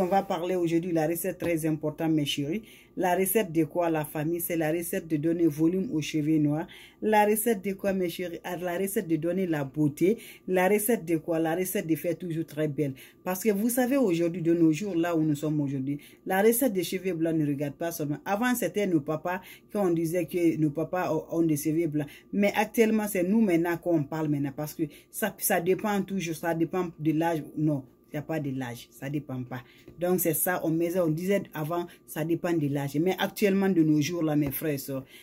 On va parler aujourd'hui la recette très importante mes chéris. La recette de quoi la famille C'est la recette de donner volume aux cheveux noirs. La recette de quoi mes chéris ah, La recette de donner la beauté. La recette de quoi La recette de faire toujours très belle. Parce que vous savez aujourd'hui de nos jours là où nous sommes aujourd'hui, la recette des cheveux blancs ne regarde pas seulement. Avant c'était nos papas quand on disait que nos papas ont des cheveux blancs. Mais actuellement c'est nous maintenant qu'on parle maintenant parce que ça, ça dépend toujours, ça dépend de l'âge. Non, n'y a pas de l'âge, ça dépend pas. Donc c'est ça, on, on disait avant, ça dépend de l'âge. Mais actuellement, de nos jours, là, mes frères et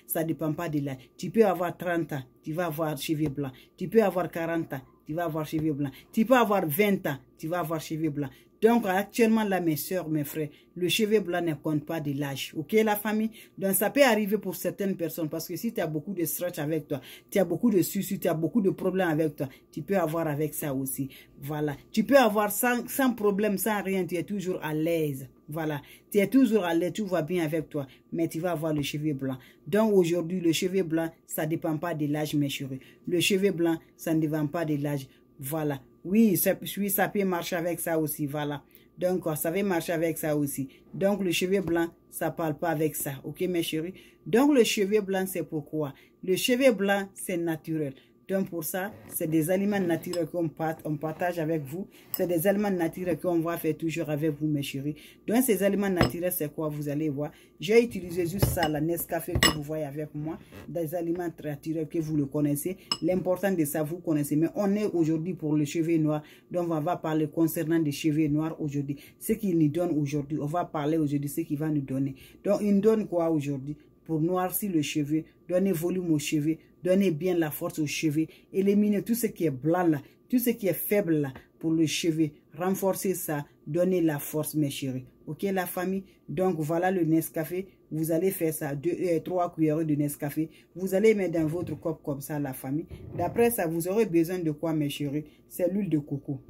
ça dépend pas de l'âge. Tu peux avoir 30 ans, tu vas avoir cheveux blancs. Tu peux avoir 40 ans, tu vas avoir cheveux blancs. Tu peux avoir 20 ans, tu vas avoir cheveux blancs. Donc actuellement, là, mes soeurs, mes frères, le cheveu blanc ne compte pas de l'âge. Ok, la famille Donc ça peut arriver pour certaines personnes parce que si tu as beaucoup de stretch avec toi, tu as beaucoup de soucis, tu as beaucoup de problèmes avec toi, tu peux avoir avec ça aussi. Voilà. Tu peux avoir sans problème, sans rien, tu es toujours à l'aise. Voilà. Tu es toujours à tout va bien avec toi, mais tu vas avoir le cheveu blanc. Donc aujourd'hui, le cheveu blanc, ça ne dépend pas de l'âge, mes chéris. Le cheveu blanc, ça ne dépend pas de l'âge. Voilà. Oui ça, ça peut marcher avec ça aussi, voilà. Donc, ça va marcher avec ça aussi. Donc, le cheveu blanc, ça ne parle pas avec ça. OK, mes chéris? Donc, le cheveu blanc, c'est pourquoi? Le cheveu blanc, c'est naturel. Donc pour ça, c'est des aliments naturels qu'on partage avec vous. C'est des aliments naturels qu'on va faire toujours avec vous, mes chéris. Donc ces aliments naturels, c'est quoi Vous allez voir. J'ai utilisé juste ça, la Nescafé que vous voyez avec moi. Des aliments très naturels que vous le connaissez. L'important de ça, vous connaissez. Mais on est aujourd'hui pour le cheveux noir. Donc on va parler concernant des cheveux noirs aujourd'hui. Ce qu'il nous donne aujourd'hui. On va parler aujourd'hui ce qu'il va nous donner. Donc il nous donne quoi aujourd'hui pour noircir le cheveu, donner volume au cheveu, Donnez bien la force au cheveu. Éliminez tout ce qui est blanc là, tout ce qui est faible là pour le cheveu. Renforcez ça. Donnez la force, mes chéris. Ok, la famille? Donc, voilà le Nescafé. Vous allez faire ça, deux, et euh, trois cuillères de Nescafé. Vous allez mettre dans votre corps comme ça, la famille. D'après ça, vous aurez besoin de quoi, mes chéris? C'est l'huile de coco.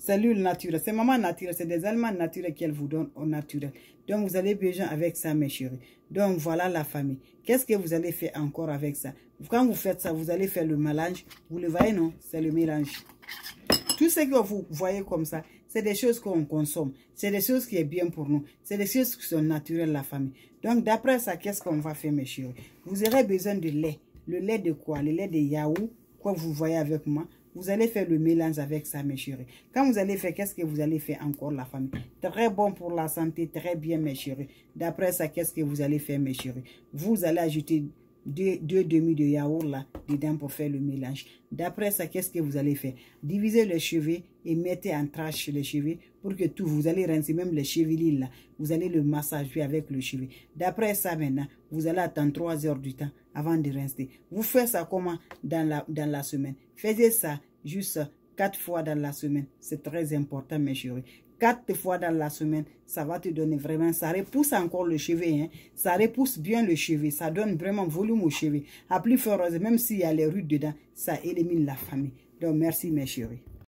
Cellules naturelles. C'est maman naturelle. C'est des aliments naturels qu'elle vous donne au naturel. Donc, vous allez besoin avec ça, mes chéris. Donc, voilà la famille. Qu'est-ce que vous allez faire encore avec ça Quand vous faites ça, vous allez faire le mélange. Vous le voyez, non C'est le mélange. Tout ce que vous voyez comme ça, c'est des choses qu'on consomme. C'est des choses qui est bien pour nous. C'est des choses qui sont naturelles, la famille. Donc, d'après ça, qu'est-ce qu'on va faire, mes chéris Vous aurez besoin de lait. Le lait de quoi Le lait de yaourt, quoi vous voyez avec moi vous allez faire le mélange avec ça, mes chéris. Quand vous allez faire, qu'est-ce que vous allez faire encore, la famille Très bon pour la santé, très bien, mes chéris. D'après ça, qu'est-ce que vous allez faire, mes chéris Vous allez ajouter deux, demi de yaourt là dedans pour faire le mélange. D'après ça, qu'est-ce que vous allez faire Divisez le chevet et mettez en trache les cheveux pour que tout, vous allez rincer même les chevilles là. Vous allez le massager avec le cheveu. D'après ça maintenant, vous allez attendre trois heures du temps avant de rincer. Vous faites ça comment dans la, dans la semaine Faites ça juste quatre fois dans la semaine. C'est très important mes chéris quatre fois dans la semaine, ça va te donner vraiment, ça repousse encore le chevet, hein? ça repousse bien le chevet, ça donne vraiment volume au chevet. À plus fort, même s'il y a les rues dedans, ça élimine la famille. Donc, merci mes chéris.